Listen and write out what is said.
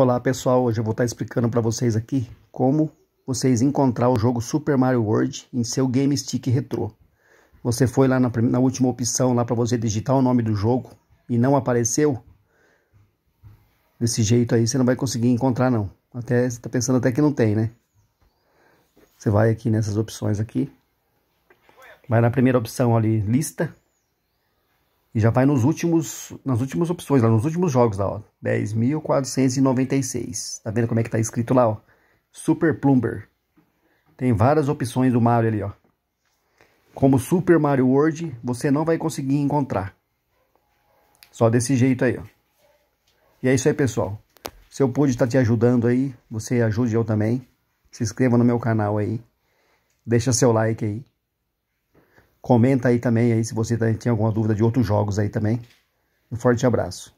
Olá pessoal, hoje eu vou estar explicando para vocês aqui como vocês encontrar o jogo Super Mario World em seu Game Stick Retro. Você foi lá na, na última opção lá para você digitar o nome do jogo e não apareceu? Desse jeito aí você não vai conseguir encontrar não. Até você tá pensando até que não tem, né? Você vai aqui nessas opções aqui. Vai na primeira opção ali, lista. E já vai nos últimos, nas últimas opções, lá nos últimos jogos 10.496. Tá vendo como é que tá escrito lá, ó? Super Plumber. Tem várias opções do Mario ali, ó. Como Super Mario World, você não vai conseguir encontrar. Só desse jeito aí, ó. E é isso aí, pessoal. Se eu pude estar tá te ajudando aí, você ajude eu também. Se inscreva no meu canal aí. Deixa seu like aí. Comenta aí também aí se você tem tá- alguma dúvida de outros jogos aí também. Um forte abraço.